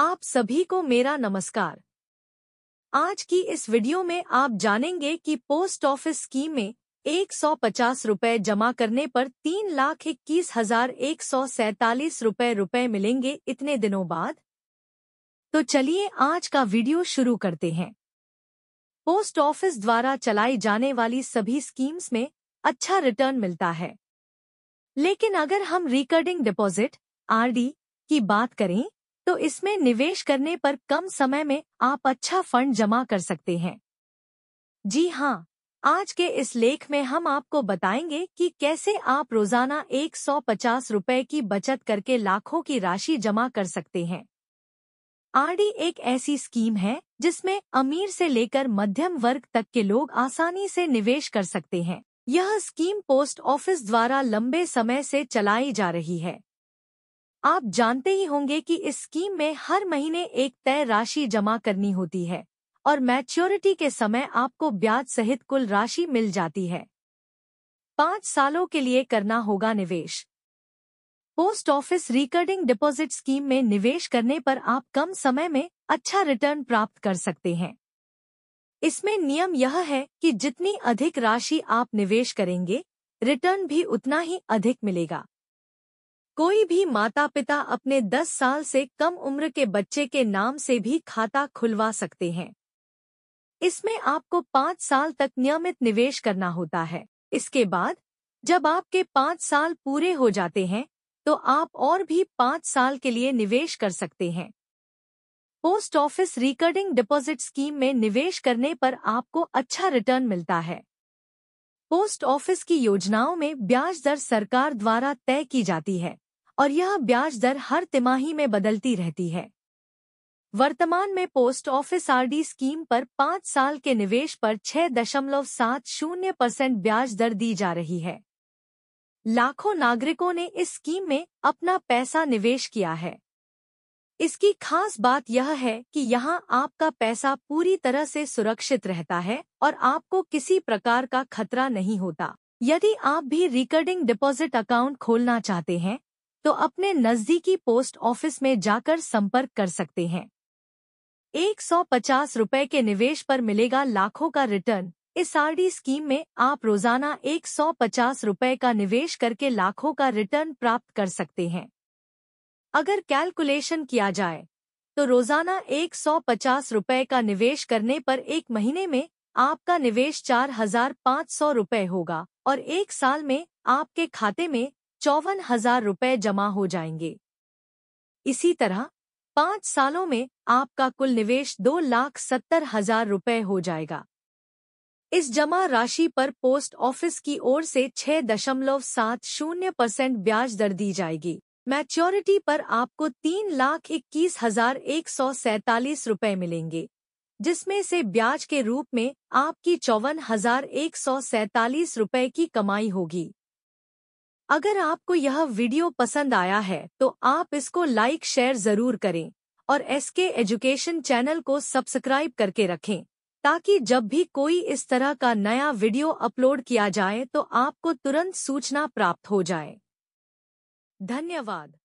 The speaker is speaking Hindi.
आप सभी को मेरा नमस्कार आज की इस वीडियो में आप जानेंगे कि पोस्ट ऑफिस स्कीम में एक सौ पचास रूपए जमा करने पर तीन लाख इक्कीस हजार एक सौ सैतालीस रूपए रूपए मिलेंगे इतने दिनों बाद तो चलिए आज का वीडियो शुरू करते हैं पोस्ट ऑफिस द्वारा चलाई जाने वाली सभी स्कीम्स में अच्छा रिटर्न मिलता है लेकिन अगर हम रिकर्डिंग डिपॉजिट आरडी की बात करें तो इसमें निवेश करने पर कम समय में आप अच्छा फंड जमा कर सकते हैं जी हाँ आज के इस लेख में हम आपको बताएंगे कि कैसे आप रोजाना पचास रुपए की बचत करके लाखों की राशि जमा कर सकते हैं आरडी एक ऐसी स्कीम है जिसमें अमीर से लेकर मध्यम वर्ग तक के लोग आसानी से निवेश कर सकते हैं यह स्कीम पोस्ट ऑफिस द्वारा लंबे समय से चलाई जा रही है आप जानते ही होंगे कि इस स्कीम में हर महीने एक तय राशि जमा करनी होती है और मैच्योरिटी के समय आपको ब्याज सहित कुल राशि मिल जाती है पाँच सालों के लिए करना होगा निवेश post office recurring deposit scheme में निवेश करने पर आप कम समय में अच्छा रिटर्न प्राप्त कर सकते हैं इसमें नियम यह है कि जितनी अधिक राशि आप निवेश करेंगे रिटर्न भी उतना ही अधिक मिलेगा कोई भी माता पिता अपने 10 साल से कम उम्र के बच्चे के नाम से भी खाता खुलवा सकते हैं इसमें आपको पाँच साल तक नियमित निवेश करना होता है इसके बाद जब आपके पाँच साल पूरे हो जाते हैं तो आप और भी पाँच साल के लिए निवेश कर सकते हैं post office recurring deposit scheme में निवेश करने पर आपको अच्छा रिटर्न मिलता है पोस्ट ऑफिस की योजनाओं में ब्याज दर सरकार द्वारा तय की जाती है और यह ब्याज दर हर तिमाही में बदलती रहती है वर्तमान में पोस्ट ऑफिस आरडी स्कीम पर पाँच साल के निवेश पर छह दशमलव सात शून्य परसेंट ब्याज दर दी जा रही है लाखों नागरिकों ने इस स्कीम में अपना पैसा निवेश किया है इसकी खास बात यह है कि यहाँ आपका पैसा पूरी तरह से सुरक्षित रहता है और आपको किसी प्रकार का खतरा नहीं होता यदि आप भी रिकर्डिंग डिपॉजिट अकाउंट खोलना चाहते हैं तो अपने नजदीकी पोस्ट ऑफिस में जाकर संपर्क कर सकते हैं एक सौ पचास के निवेश पर मिलेगा लाखों का रिटर्न इस आरडी स्कीम में आप रोजाना एक सौ पचास का निवेश करके लाखों का रिटर्न प्राप्त कर सकते हैं अगर कैलकुलेशन किया जाए तो रोजाना एक सौ पचास रुपए का निवेश करने पर एक महीने में आपका निवेश चार हजार पाँच सौ रुपए होगा और एक साल में आपके खाते में चौवन हजार रुपये जमा हो जाएंगे इसी तरह पाँच सालों में आपका कुल निवेश दो लाख सत्तर हजार रुपये हो जाएगा इस जमा राशि पर पोस्ट ऑफिस की ओर से छह दशमलव सात शून्य परसेंट ब्याज दर दी जाएगी मैच्योरिटी पर आपको तीन लाख इक्कीस हजार एक सौ सैतालीस रुपये मिलेंगे जिसमें से ब्याज के रूप में आपकी चौवन हजार एक सौ सैतालीस रुपये की कमाई होगी अगर आपको यह वीडियो पसंद आया है तो आप इसको लाइक शेयर जरूर करें और एसके एजुकेशन चैनल को सब्सक्राइब करके रखें ताकि जब भी कोई इस तरह का नया वीडियो अपलोड किया जाए तो आपको तुरंत सूचना प्राप्त हो जाए धन्यवाद